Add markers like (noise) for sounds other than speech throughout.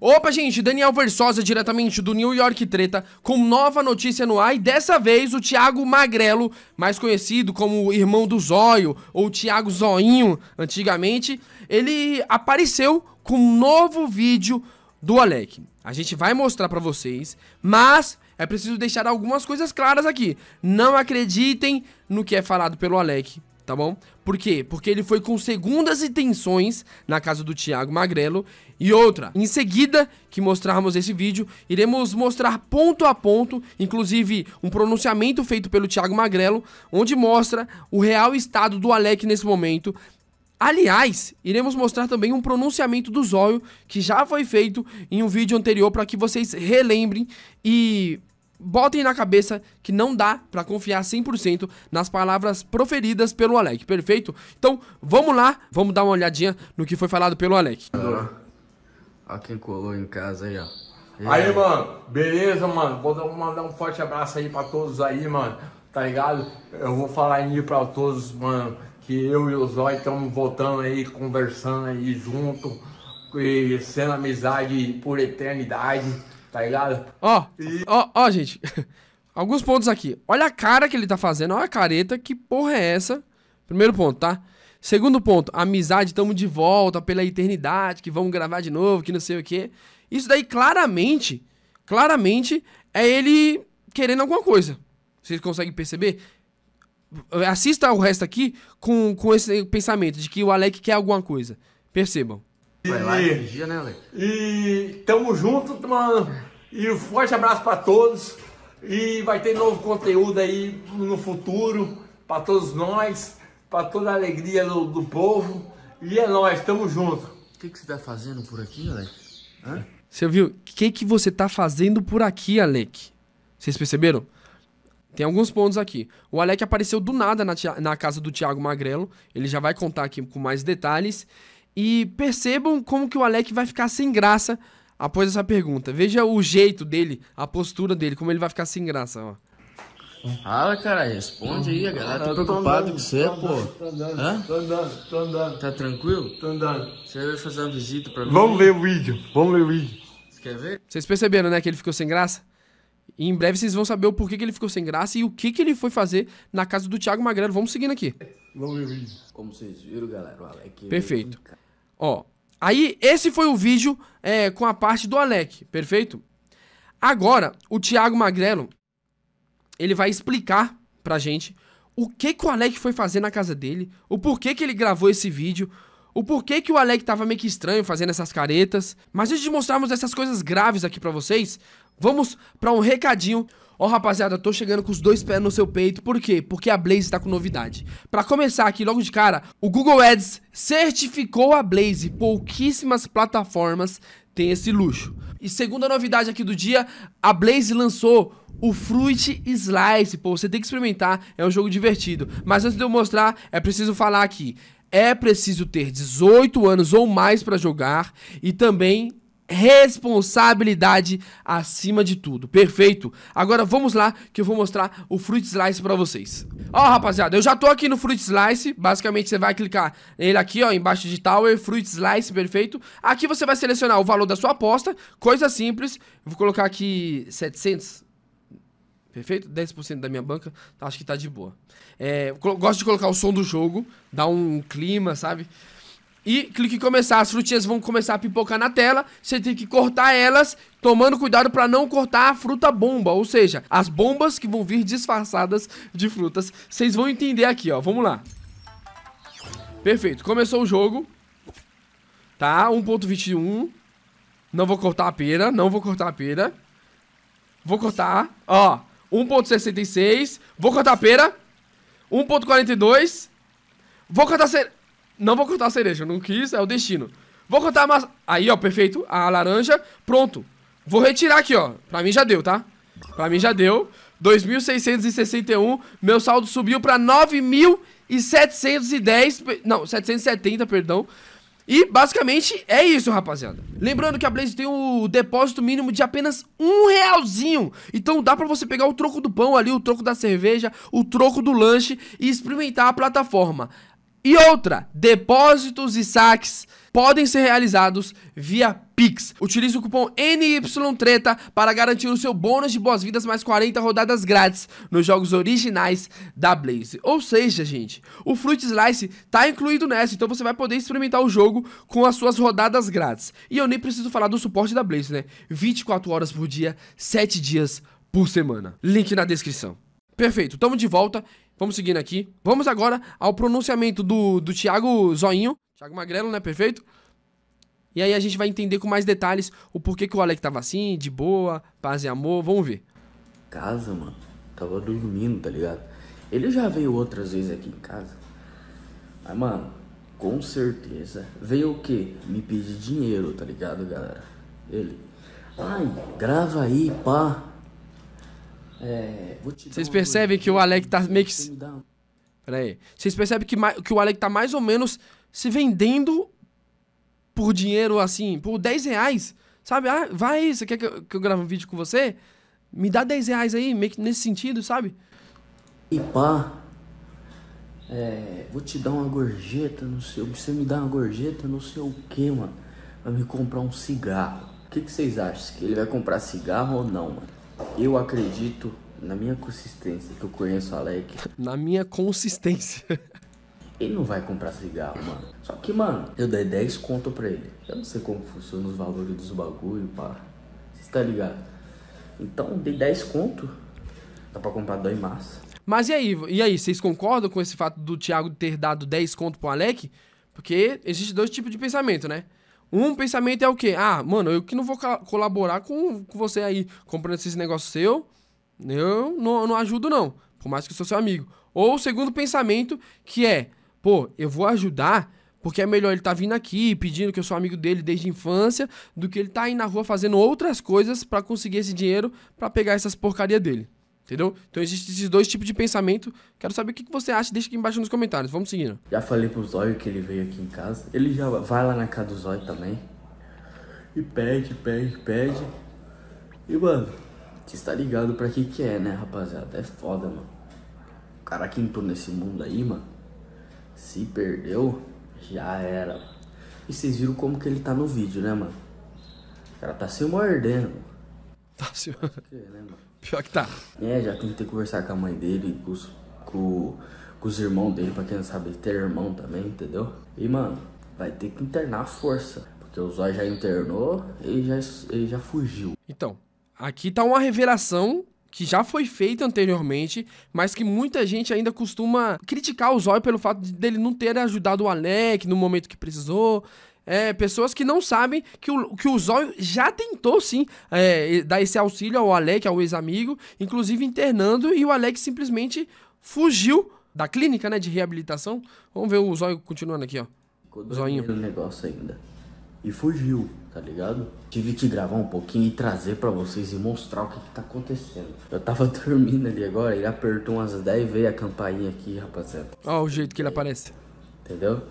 Opa, gente, Daniel Versosa, diretamente do New York Treta, com nova notícia no ar. E dessa vez o Thiago Magrelo, mais conhecido como irmão do Zóio, ou Thiago Zoinho, antigamente, ele apareceu com um novo vídeo do Alec. A gente vai mostrar pra vocês, mas é preciso deixar algumas coisas claras aqui. Não acreditem no que é falado pelo Alec tá bom? Por quê? Porque ele foi com segundas intenções na casa do Thiago Magrelo e outra. Em seguida que mostrarmos esse vídeo, iremos mostrar ponto a ponto, inclusive um pronunciamento feito pelo Thiago Magrelo, onde mostra o real estado do Alec nesse momento, Aliás, iremos mostrar também um pronunciamento do Zóio que já foi feito em um vídeo anterior para que vocês relembrem e botem na cabeça que não dá para confiar 100% nas palavras proferidas pelo Alec, perfeito? Então, vamos lá, vamos dar uma olhadinha no que foi falado pelo Alec. Olha quem colou em casa aí, ó. Aí, aí, mano, beleza, mano? Vou mandar um forte abraço aí pra todos aí, mano, tá ligado? Eu vou falar aí pra todos, mano, que eu e o Zói estamos voltando aí, conversando aí junto, e sendo amizade por eternidade Tá ligado? Ó, ó, ó, gente. (laughs) Alguns pontos aqui. Olha a cara que ele tá fazendo, olha a careta, que porra é essa? Primeiro ponto, tá? Segundo ponto, amizade, tamo de volta pela eternidade, que vamos gravar de novo, que não sei o quê. Isso daí claramente, claramente é ele querendo alguma coisa. Vocês conseguem perceber? Assista o resto aqui com, com esse pensamento de que o Alec quer alguma coisa. Percebam. Vai lá e vigia, né, Alex? E tamo junto, mano. E um forte abraço para todos. E vai ter novo conteúdo aí no futuro para todos nós, para toda a alegria do, do, povo. E é nós, tamo junto. O que, que você tá fazendo por aqui, Alex? Hã? Você viu? O que, que você tá fazendo por aqui, Alec? Vocês perceberam? Tem alguns pontos aqui. O Alec apareceu do nada na, na casa do Tiago Magrelo. Ele já vai contar aqui com mais detalhes. E percebam como que o Alec vai ficar sem graça após essa pergunta. Veja o jeito dele, a postura dele, como ele vai ficar sem graça, ó. Fala, cara, responde aí, a galera tá preocupada com você, pô. Tô andando, tô andando, tô andando. Tá tranquilo? Tô andando. Você vai fazer uma visita pra mim? Vamos ver o vídeo, vamos ver o vídeo. Você quer ver? Vocês perceberam, né, que ele ficou sem graça? E em breve vocês vão saber o porquê que ele ficou sem graça e o que, que ele foi fazer na casa do Thiago Magrelo. Vamos seguindo aqui. Vamos ver o vídeo. Como vocês viram, galera, o Alec... É Perfeito. Ele... Ó, aí esse foi o vídeo é, com a parte do Alec, perfeito? Agora, o Thiago Magrelo, ele vai explicar pra gente o que que o Alec foi fazer na casa dele, o porquê que ele gravou esse vídeo, o porquê que o Alec tava meio que estranho fazendo essas caretas. Mas antes de mostrarmos essas coisas graves aqui pra vocês, vamos pra um recadinho Ó, oh, rapaziada, eu tô chegando com os dois pés no seu peito. Por quê? Porque a Blaze tá com novidade. Pra começar aqui, logo de cara, o Google Ads certificou a Blaze. Pouquíssimas plataformas têm esse luxo. E segunda novidade aqui do dia, a Blaze lançou o Fruit Slice. Pô, você tem que experimentar, é um jogo divertido. Mas antes de eu mostrar, é preciso falar aqui. É preciso ter 18 anos ou mais para jogar e também responsabilidade acima de tudo. Perfeito? Agora vamos lá que eu vou mostrar o Fruit Slice pra vocês. Ó, rapaziada, eu já tô aqui no Fruit Slice. Basicamente, você vai clicar nele aqui, ó, embaixo de Tower, Fruit Slice, perfeito? Aqui você vai selecionar o valor da sua aposta, coisa simples. Eu vou colocar aqui 700, Perfeito? 10% da minha banca, acho que tá de boa. É, gosto de colocar o som do jogo, dá um clima, sabe? E clique em começar, as frutinhas vão começar a pipocar na tela. Você tem que cortar elas, tomando cuidado para não cortar a fruta bomba, ou seja, as bombas que vão vir disfarçadas de frutas. Vocês vão entender aqui, ó. Vamos lá. Perfeito. Começou o jogo. Tá, 1.21. Não vou cortar a pera, não vou cortar a pera. Vou cortar, ó, 1.66. Vou cortar a pera. 1.42. Vou cortar a cera. Não vou cortar a cereja, não quis, é o destino. Vou cortar a maçã. Aí, ó, perfeito. A laranja, pronto. Vou retirar aqui, ó. Pra mim já deu, tá? Pra mim já deu. 2.661, meu saldo subiu pra 9.710, não, 770, perdão. E basicamente é isso, rapaziada. Lembrando que a Blaze tem o depósito mínimo de apenas um realzinho. Então dá pra você pegar o troco do pão ali, o troco da cerveja, o troco do lanche e experimentar a plataforma. E outra, depósitos e saques podem ser realizados via Pix. Utilize o cupom NYTRETA para garantir o seu bônus de boas-vindas mais 40 rodadas grátis nos jogos originais da Blaze. Ou seja, gente, o Fruit Slice tá incluído nessa, então você vai poder experimentar o jogo com as suas rodadas grátis. E eu nem preciso falar do suporte da Blaze, né? 24 horas por dia, 7 dias por semana. Link na descrição. Perfeito, tamo de volta Vamos seguindo aqui. Vamos agora ao pronunciamento do, do Thiago Zoinho. Thiago Magrelo, né? Perfeito? E aí a gente vai entender com mais detalhes o porquê que o Alec tava assim, de boa, paz e amor. Vamos ver. Casa, mano. Tava dormindo, tá ligado? Ele já veio outras vezes aqui em casa. Mas, mano, com certeza. Veio o quê? Me pedir dinheiro, tá ligado, galera? Ele. Ai, grava aí, pá. É, Vocês percebem que o Alec tá meio que. Peraí. Vocês percebem que, que o Alec tá mais ou menos se vendendo por dinheiro assim, por 10 reais. Sabe? Ah, vai, você quer que eu, que eu grave um vídeo com você? Me dá 10 reais aí, meio que nesse sentido, sabe? E pá, é, vou te dar uma gorjeta, não sei, você me dá uma gorjeta, não sei o que, mano, vai me comprar um cigarro. O que, que vocês acham? Que ele vai comprar cigarro ou não, mano? Eu acredito na minha consistência, que eu conheço o Alec. Na minha consistência. Ele não vai comprar cigarro, mano. Só que, mano, eu dei 10 conto pra ele. Eu não sei como funciona os valores dos bagulho, pá. Você tá ligado? Então, dei 10 conto. Dá pra comprar dois massa. Mas e aí, e aí, vocês concordam com esse fato do Thiago ter dado 10 conto pro Alec? Porque existe dois tipos de pensamento, né? Um pensamento é o quê? Ah, mano, eu que não vou colaborar com, com você aí comprando esses negócios seu. Eu não, não ajudo, não. Por mais que eu sou seu amigo. Ou o segundo pensamento, que é, pô, eu vou ajudar porque é melhor ele tá vindo aqui pedindo que eu sou amigo dele desde a infância do que ele tá aí na rua fazendo outras coisas para conseguir esse dinheiro para pegar essas porcaria dele. Entendeu? Então existem esses dois tipos de pensamento. Quero saber o que você acha, deixa aqui embaixo nos comentários. Vamos seguindo. Já falei pro Zóio que ele veio aqui em casa. Ele já vai lá na casa do Zóio também. E pede, pede, pede. E, mano, você está ligado pra que que é, né, rapaziada? É foda, mano. O cara que entrou nesse mundo aí, mano, se perdeu, já era. E vocês viram como que ele tá no vídeo, né, mano? O cara tá se mordendo. Tá se mordendo. Né, mano? Pior que tá. É, já tentei conversar com a mãe dele, com os, com, com os irmãos dele, pra quem não sabe, ter irmão também, entendeu? E, mano, vai ter que internar a força. Porque o Zóia já internou e já, ele já fugiu. Então, aqui tá uma revelação que já foi feita anteriormente, mas que muita gente ainda costuma criticar o Zóio pelo fato de dele não ter ajudado o Alec no momento que precisou, é, pessoas que não sabem que o, que o Zóio já tentou sim é, dar esse auxílio ao Alec, ao ex-amigo, inclusive internando, e o Alec simplesmente fugiu da clínica né, de reabilitação. Vamos ver o Zóio continuando aqui, ó. Zóio, negócio ainda. E fugiu, tá ligado? Tive que gravar um pouquinho e trazer para vocês e mostrar o que, que tá acontecendo. Eu tava (laughs) dormindo ali agora, ele apertou umas 10 e veio a campainha aqui, rapaziada. Ó, o jeito que ele aparece. Entendeu?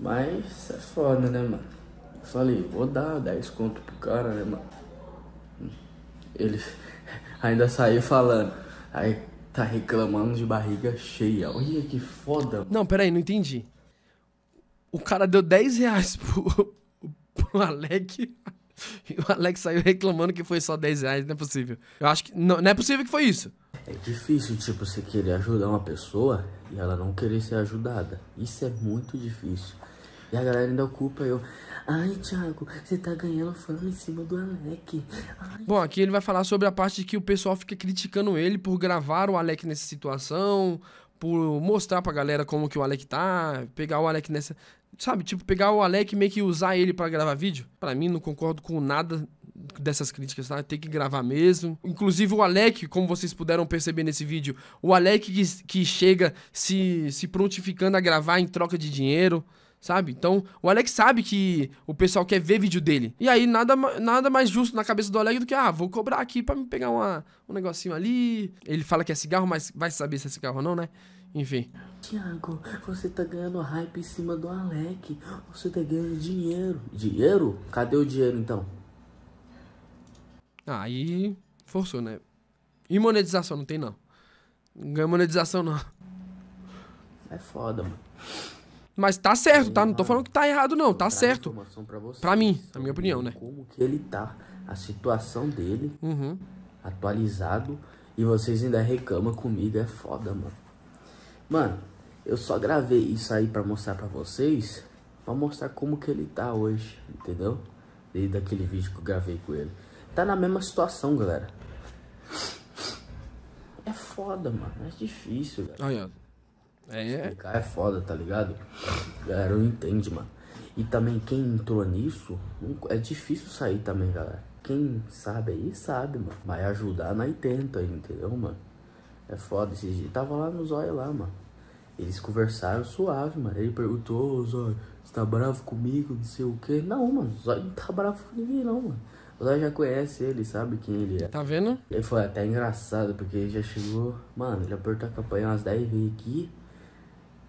Mas é foda, né, mano? Eu falei, vou dar 10 conto pro cara, né, mano? Ele (laughs) ainda saiu falando. Aí tá reclamando de barriga cheia. Olha que foda. Mano. Não, peraí, não entendi. O cara deu 10 reais pro, (laughs) pro Alec. E o Alex saiu reclamando que foi só 10 reais, não é possível. Eu acho que. Não, não é possível que foi isso. É difícil, tipo, você querer ajudar uma pessoa e ela não querer ser ajudada. Isso é muito difícil. E a galera ainda ocupa eu. Ai, Thiago, você tá ganhando fama em cima do Alec. Ai. Bom, aqui ele vai falar sobre a parte que o pessoal fica criticando ele por gravar o Alec nessa situação, por mostrar pra galera como que o Alec tá, pegar o Alec nessa. Sabe, tipo, pegar o Alec e meio que usar ele para gravar vídeo. Para mim, não concordo com nada dessas críticas, tá? Tem que gravar mesmo. Inclusive o Alec, como vocês puderam perceber nesse vídeo, o Alec que, que chega se, se prontificando a gravar em troca de dinheiro sabe? Então, o Alex sabe que o pessoal quer ver vídeo dele. E aí, nada, nada mais justo na cabeça do Alex do que, ah, vou cobrar aqui pra me pegar uma, um negocinho ali. Ele fala que é cigarro, mas vai saber se é cigarro ou não, né? Enfim. Tiago, você tá ganhando hype em cima do Alec. Você tá ganhando dinheiro. Dinheiro? Cadê o dinheiro então? Ah, aí forçou, né? E monetização não tem não. Não ganha monetização não. É foda, mano. Mas tá certo, tá? Não tô falando que tá errado, não. Tá certo. Pra, você, pra mim, na minha opinião, né? Como que ele tá, a situação dele, uhum. atualizado, e vocês ainda reclamam comigo, é foda, mano. Mano, eu só gravei isso aí pra mostrar pra vocês, pra mostrar como que ele tá hoje, entendeu? Desde aquele vídeo que eu gravei com ele. Tá na mesma situação, galera. É foda, mano. É difícil, galera. ó. É. Explicar é foda, tá ligado? galera não entende, mano. E também quem entrou nisso, é difícil sair também, galera. Quem sabe aí, sabe, mano. Vai ajudar na tenta, aí, entendeu, mano? É foda. Esses dias tava lá no Zóia lá, mano. Eles conversaram suave, mano. Ele perguntou, ô Zóio, você tá bravo comigo? Não sei o quê. Não, mano, o Zóia não tá bravo com ninguém, não, mano. O Zóia já conhece ele, sabe quem ele é. Tá vendo? Ele foi até engraçado, porque ele já chegou. Mano, ele apertou a campanha umas 10 vezes aqui.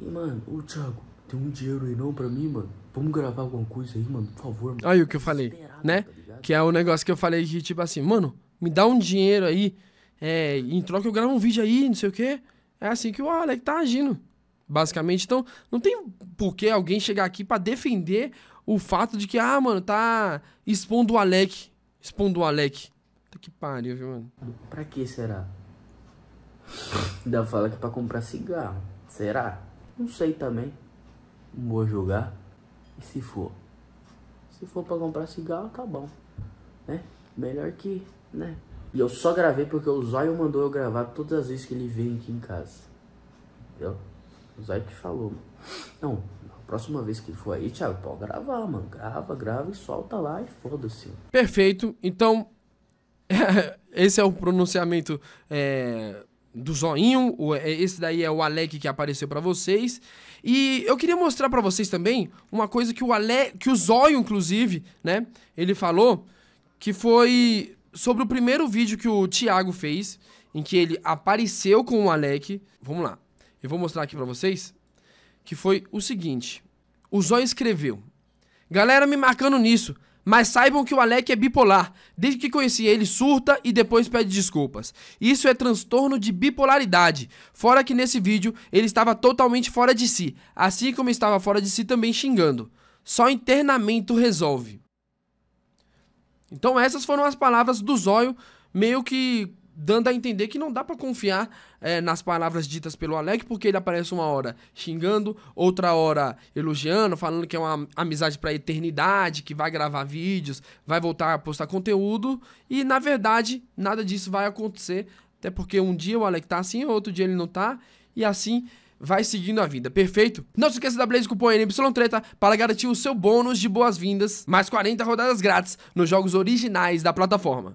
E, mano, o Thiago, tem um dinheiro aí não pra mim, mano? Vamos gravar alguma coisa aí, mano, por favor, mano. Aí o que eu falei, né? Tá que é o negócio que eu falei de tipo assim, mano, me dá um dinheiro aí, é, em troca eu gravo um vídeo aí, não sei o quê. É assim que o Alex tá agindo, basicamente. Então, não tem por que alguém chegar aqui para defender o fato de que, ah, mano, tá expondo o Alec. Expondo o Alec. Tá que pariu, viu, mano? Pra que será? Dá fala que pra comprar cigarro. Será? Não sei também. vou jogar E se for? Se for pra comprar cigarro, tá bom. Né? Melhor que, né? E eu só gravei porque o Zóio mandou eu gravar todas as vezes que ele vem aqui em casa. Entendeu? O Zóio que falou, mano. Não, a próxima vez que ele for aí, Thiago, pode gravar, mano. Grava, grava e solta lá e foda-se. Perfeito. Então, (laughs) esse é o pronunciamento é, do zoinho, é, esse daí é o Alec que apareceu para vocês. E eu queria mostrar para vocês também uma coisa que o Ale, que o Zóio inclusive, né, ele falou que foi sobre o primeiro vídeo que o Thiago fez, em que ele apareceu com o Alec. Vamos lá. Eu vou mostrar aqui para vocês que foi o seguinte. O Zóio escreveu: "Galera me marcando nisso. Mas saibam que o Alec é bipolar. Desde que conheci ele, surta e depois pede desculpas. Isso é transtorno de bipolaridade. Fora que nesse vídeo ele estava totalmente fora de si, assim como estava fora de si também xingando. Só internamento resolve. Então essas foram as palavras do Zóio, meio que dando a entender que não dá para confiar é, nas palavras ditas pelo Alec, porque ele aparece uma hora xingando, outra hora elogiando, falando que é uma amizade para eternidade, que vai gravar vídeos, vai voltar a postar conteúdo, e na verdade nada disso vai acontecer, até porque um dia o Alec tá assim, outro dia ele não tá, e assim vai seguindo a vida, perfeito? Não se esqueça da Blaze Cupom NY30 para garantir o seu bônus de boas-vindas, mais 40 rodadas grátis nos jogos originais da plataforma.